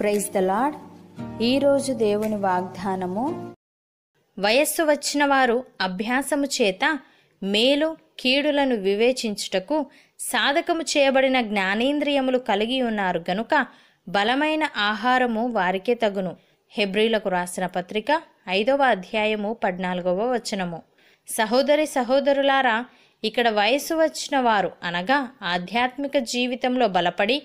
praise the lord ఈరోజు దేవుని వాగ్దానము వయస్సు వచ్చిన వారు అభ్యాసము చేత మేలు కీడులను వివేచించుటకు సాధకము చేయబడిన జ్ఞానేంద్రియములు కలిగి ఉన్నారు గనుక బలమైన ఆహారము వారికే తగును హెబ్రిలకు రాసిన పత్రిక ఐదవ అధ్యాయము పద్నాలుగవ వచనము సహోదరి సహోదరులారా ఇక్కడ వయసు వచ్చిన వారు అనగా ఆధ్యాత్మిక జీవితంలో బలపడి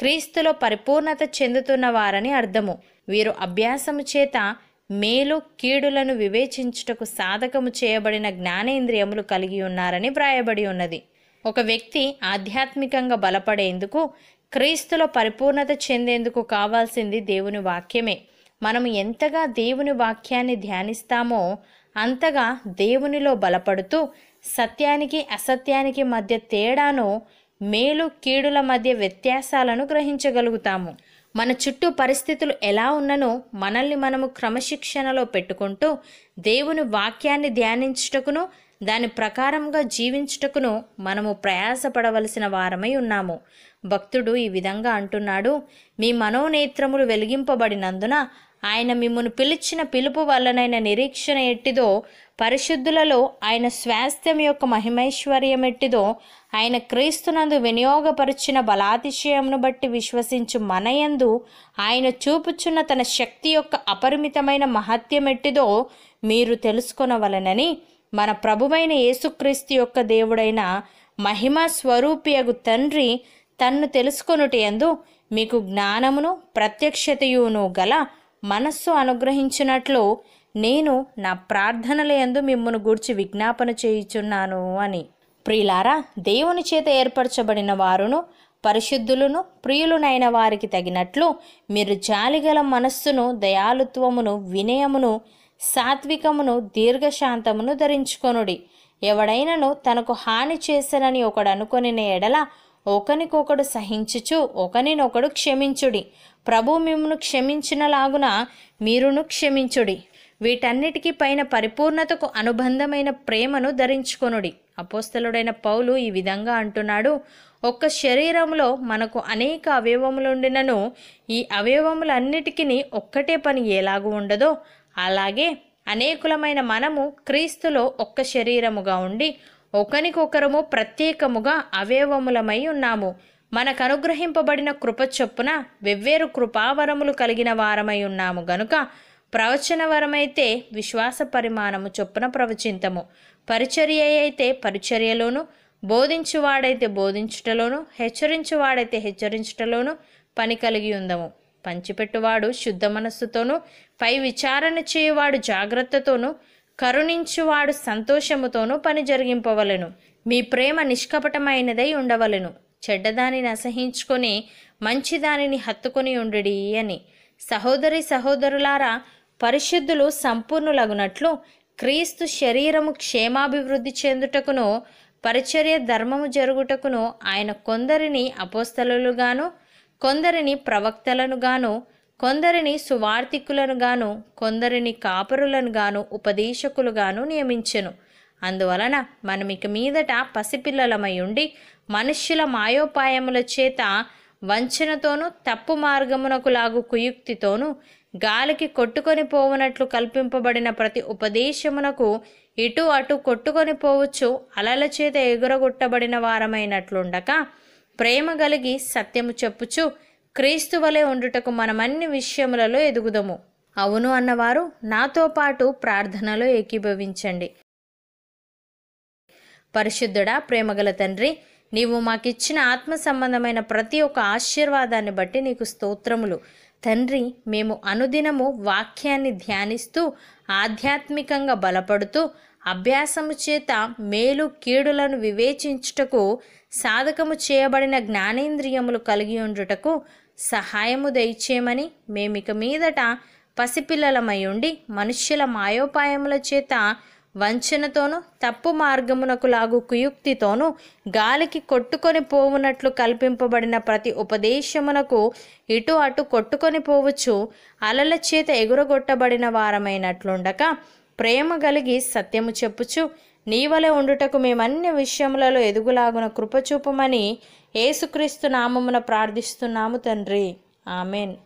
క్రీస్తులో పరిపూర్ణత చెందుతున్న వారని అర్థము వీరు అభ్యాసము చేత మేలు కీడులను వివేచించుటకు సాధకము చేయబడిన జ్ఞానేంద్రియములు కలిగి ఉన్నారని వ్రాయబడి ఉన్నది ఒక వ్యక్తి ఆధ్యాత్మికంగా బలపడేందుకు క్రీస్తులో పరిపూర్ణత చెందేందుకు కావాల్సింది దేవుని వాక్యమే మనము ఎంతగా దేవుని వాక్యాన్ని ధ్యానిస్తామో అంతగా దేవునిలో బలపడుతూ సత్యానికి అసత్యానికి మధ్య తేడాను మేలు కీడుల మధ్య వ్యత్యాసాలను గ్రహించగలుగుతాము మన చుట్టూ పరిస్థితులు ఎలా ఉన్ననో మనల్ని మనము క్రమశిక్షణలో పెట్టుకుంటూ దేవుని వాక్యాన్ని ధ్యానించుటకును దాని ప్రకారంగా జీవించుటకును మనము ప్రయాసపడవలసిన వారమై ఉన్నాము భక్తుడు ఈ విధంగా అంటున్నాడు మీ మనోనేత్రములు వెలిగింపబడినందున ఆయన మిమ్మను పిలిచిన పిలుపు వల్లనైన నిరీక్షణ ఎట్టిదో పరిశుద్ధులలో ఆయన స్వాస్థ్యం యొక్క మహిమైశ్వర్యం ఎట్టిదో ఆయన క్రీస్తునందు వినియోగపరిచిన బలాతిశయంను బట్టి విశ్వసించు మనయందు ఆయన చూపుచున్న తన శక్తి యొక్క అపరిమితమైన మహత్యం ఎట్టిదో మీరు తెలుసుకొనవలనని మన ప్రభువైన యేసుక్రీస్తు యొక్క దేవుడైన మహిమ స్వరూపియగు తండ్రి తన్ను తెలుసుకొనుటయందు మీకు జ్ఞానమును ప్రత్యక్షతయును గల మనస్సు అనుగ్రహించినట్లు నేను నా ప్రార్థనలయందు మిమ్మను గూర్చి విజ్ఞాపన చేయుచున్నాను అని ప్రియులారా దేవుని చేత ఏర్పరచబడిన వారును పరిశుద్ధులను ప్రియులునైన వారికి తగినట్లు మీరు జాలిగల మనస్సును దయాలుత్వమును వినయమును సాత్వికమును దీర్ఘశాంతమును ధరించుకొనుడి ఎవడైనను తనకు హాని చేసనని ఒకడు అనుకొనిన ఎడల ఒకనికొకడు సహించుచు ఒకనినొకడు క్షమించుడి ప్రభు మిమ్మను క్షమించినలాగున మీరును క్షమించుడి వీటన్నిటికీ పైన పరిపూర్ణతకు అనుబంధమైన ప్రేమను ధరించుకొనుడి అపోస్తలుడైన పౌలు ఈ విధంగా అంటున్నాడు ఒక్క శరీరంలో మనకు అనేక అవయవములుండినను ఈ అవయవములన్నిటికీ ఒక్కటే పని ఎలాగూ ఉండదో అలాగే అనేకులమైన మనము క్రీస్తులో ఒక్క శరీరముగా ఉండి ఒకరికొకరము ప్రత్యేకముగా అవయవములమై ఉన్నాము మనకు అనుగ్రహింపబడిన కృప చొప్పున వెవ్వేరు కృపావరములు కలిగిన వారమై ఉన్నాము గనుక ప్రవచన వరమైతే విశ్వాస పరిమాణము చొప్పున ప్రవచింతము పరిచర్య అయితే పరిచర్యలోను బోధించువాడైతే బోధించుటలోను హెచ్చరించువాడైతే హెచ్చరించుటలోను పని కలిగి ఉందము పంచిపెట్టువాడు శుద్ధ మనస్సుతోనూ పై విచారణ చేయువాడు జాగ్రత్తతోనూ కరుణించువాడు సంతోషముతోనూ పని జరిగింపవలను మీ ప్రేమ నిష్కపటమైనదై ఉండవలను చెడ్డదానిని అసహించుకొని మంచిదానిని హత్తుకొని ఉండుడి అని సహోదరి సహోదరులారా పరిశుద్ధులు సంపూర్ణులగునట్లు క్రీస్తు శరీరము క్షేమాభివృద్ధి చెందుటకును పరిచర్య ధర్మము జరుగుటకును ఆయన కొందరిని అపోస్తలుగాను కొందరిని ప్రవక్తలను గాను కొందరిని సువార్థికులను గాను కొందరిని ఉపదేశకులు ఉపదేశకులుగాను నియమించెను అందువలన మనమిక మీదట పసిపిల్లలమై ఉండి మనుష్యుల మాయోపాయముల చేత వంచనతోనూ తప్పు మార్గమునకు లాగు కుయుక్తితోనూ గాలికి కొట్టుకొని పోవునట్లు కల్పింపబడిన ప్రతి ఉపదేశమునకు ఇటు అటు కొట్టుకొని పోవచ్చు అలల చేత ఎగురగొట్టబడిన వారమైనట్లుండక ప్రేమ కలిగి సత్యము చెప్పుచు క్రీస్తు వలె ఉండుటకు మనమన్ని విషయములలో ఎదుగుదము అవును అన్నవారు నాతో పాటు ప్రార్థనలో ఏకీభవించండి పరిశుద్ధుడా ప్రేమగల తండ్రి నీవు మాకిచ్చిన ఆత్మ సంబంధమైన ప్రతి ఒక్క ఆశీర్వాదాన్ని బట్టి నీకు స్తోత్రములు తండ్రి మేము అనుదినము వాక్యాన్ని ధ్యానిస్తూ ఆధ్యాత్మికంగా బలపడుతూ అభ్యాసము చేత మేలు కీడులను వివేచించుటకు సాధకము చేయబడిన జ్ఞానేంద్రియములు కలిగి ఉండుటకు సహాయము దయచేయమని మేమిక మీదట పసిపిల్లలమై ఉండి మనుష్యుల మాయోపాయముల చేత వంచనతోనూ తప్పు మార్గమునకు లాగు కుయుక్తితోనూ గాలికి కొట్టుకొని పోవునట్లు కల్పింపబడిన ప్రతి ఉపదేశమునకు ఇటు అటు కొట్టుకొని పోవచ్చు అలల చేత ఎగురగొట్టబడిన వారమైనట్లుండక ప్రేమ కలిగి సత్యము చెప్పుచు నీవలే ఉండుటకు మేమన్ని విషయములలో ఎదుగులాగున కృపచూపమని ఏసుక్రీస్తు నామమున ప్రార్థిస్తున్నాము తండ్రి ఆమెన్